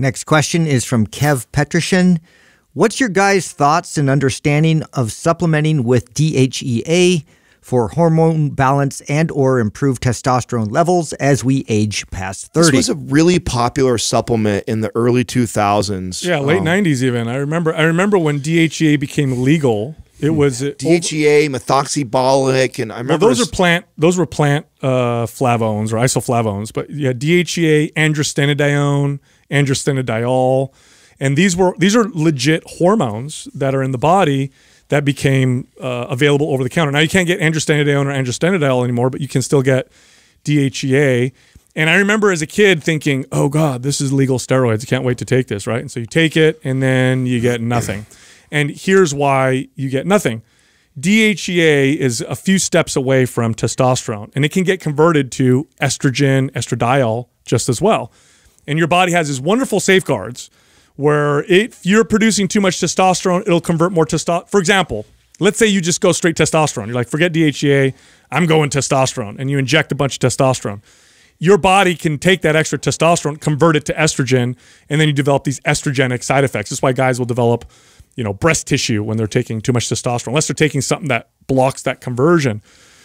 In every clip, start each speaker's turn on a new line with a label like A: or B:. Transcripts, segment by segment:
A: Next question is from Kev Petroshin. What's your guys' thoughts and understanding of supplementing with DHEA for hormone balance and or improved testosterone levels as we age
B: past 30? This was a really popular supplement in the early 2000s. Yeah, late um,
A: 90s even. I remember I remember when DHEA became legal
B: it was uh, DHEA, methoxybolic, and I remember well, those are
A: plant. Those were plant uh, flavones or isoflavones, but yeah, DHEA, androstenedione, androstenediol, and these were these are legit hormones that are in the body that became uh, available over the counter. Now you can't get androstenedione or androstenediol anymore, but you can still get DHEA. And I remember as a kid thinking, "Oh God, this is legal steroids. I can't wait to take this." Right, and so you take it, and then you get nothing. And here's why you get nothing. DHEA is a few steps away from testosterone, and it can get converted to estrogen, estradiol just as well. And your body has these wonderful safeguards where if you're producing too much testosterone, it'll convert more testosterone. For example, let's say you just go straight testosterone. You're like, forget DHEA, I'm going testosterone. And you inject a bunch of testosterone. Your body can take that extra testosterone, convert it to estrogen, and then you develop these estrogenic side effects. That's why guys will develop you know, breast tissue when they're taking too much testosterone, unless they're taking something that blocks that conversion.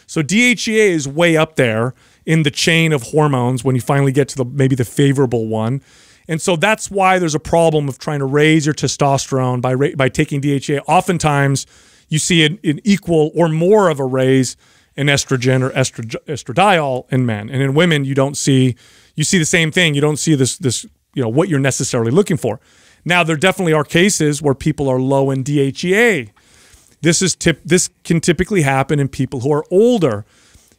A: So DHEA is way up there in the chain of hormones when you finally get to the maybe the favorable one. And so that's why there's a problem of trying to raise your testosterone by by taking DHEA. Oftentimes, you see an, an, equal or more of a raise in estrogen or estradiol in men, and in women you don't see you see the same thing. You don't see this this you know what you're necessarily looking for. Now, there definitely are cases where people are low in DHEA. This, is tip, this can typically happen in people who are older.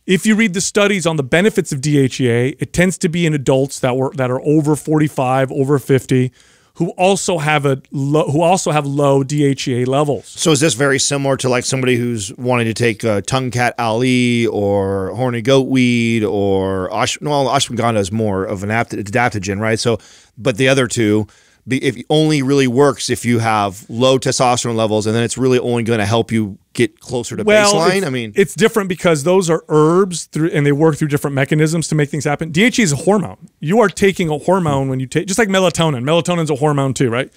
A: If you read the studies on the benefits of DHEA, it tends to be in adults that were that are over 45, over 50,
B: who also have a low, who also have low DHEA levels. So is this very similar to like somebody who's wanting to take uh, tongue cat ali or horny goat weed or ash- well, ashwagandha is more of an adaptogen, right? So, but the other two if only really works if you have low testosterone levels, and then it's really only going to help you get closer to well, baseline. I mean,
A: it's different because those are herbs through, and they work through different mechanisms to make things happen. DHE is a hormone. You are taking a hormone when you take, just like melatonin. Melatonin's a hormone too, right?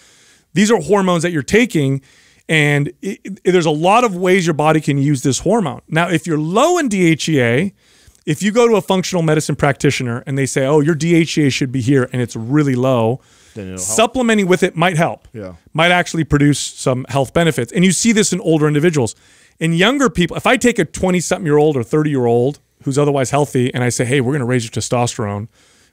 A: These are hormones that you're taking, and it, it, there's a lot of ways your body can use this hormone. Now, if you're low in DHEA, if you go to a functional medicine practitioner and they say, "Oh, your DHEA should be here," and it's really low, supplementing help. with it might help. Yeah, might actually produce some health benefits. And you see this in older individuals. In younger people, if I take a 20-something year old or 30 year old who's otherwise healthy and I say, "Hey, we're going to raise your testosterone,"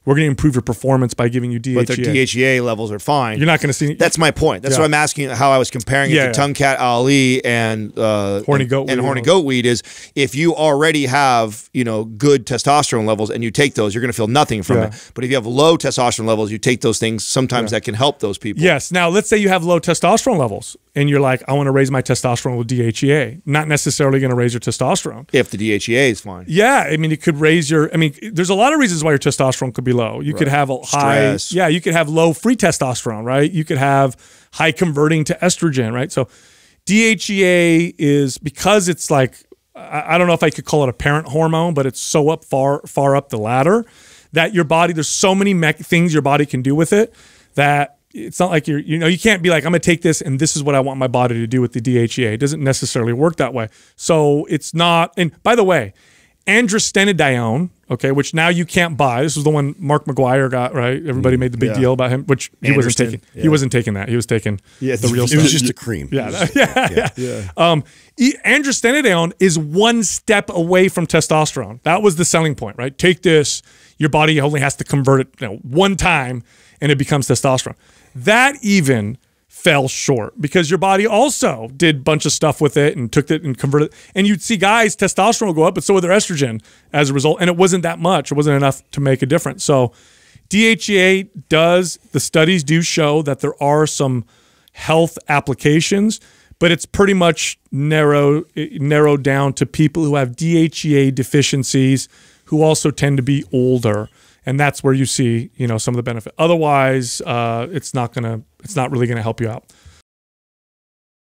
A: we're going to improve your performance by giving you DHEA. But their
B: DHEA levels are fine. You're not going to see. That's my point. That's yeah. what I'm asking. How I was comparing it yeah, to yeah. tongue cat Ali and uh, horny goat and, and horny goat weed is if you already have you know good testosterone levels and you take those, you're going to feel nothing from it. But if you have low testosterone levels, you take those things. Sometimes that can help those people.
A: Yes. Now let's say you have low testosterone levels and you're like, I want to raise my testosterone with DHEA. Not necessarily going to raise your testosterone
B: if the DHEA is fine.
A: Yeah, I mean it could raise your. I mean, there's a lot of reasons why your testosterone could be low. You right. could have a high,
B: Stress. yeah, you could have low free
A: testosterone, right? You could have high converting to estrogen, right? So DHEA is because it's like I, I don't know if I could call it a parent hormone, but it's so up far far up the ladder that your body there's so many things your body can do with it that it's not like you're you know you can't be like I'm gonna take this and this is what I want my body to do with the DHEA. It doesn't necessarily work that way. So it's not. And by the way, androstenedione, okay, which now you can't buy. This was the one Mark McGuire got, right? Everybody mm, made the big yeah. deal about him, which he Anderson, wasn't taking. Yeah. He wasn't taking that. He was taking yeah, the real stuff. It was just a cream. Yeah. That, yeah, yeah, yeah. Um, androstenedione is one step away from testosterone. That was the selling point, right? Take this. Your body only has to convert it you know, one time and it becomes testosterone. That even fell short because your body also did a bunch of stuff with it and took it and converted. And you'd see guys' testosterone would go up, but so would their estrogen as a result. And it wasn't that much. It wasn't enough to make a difference. So DHEA does, the studies do show that there are some health applications, but it's pretty much narrow, narrowed down to people who have DHEA deficiencies who also tend to be older and that's where you see you know some of the benefit. Otherwise, uh, it's not gonna it's not really gonna help you out.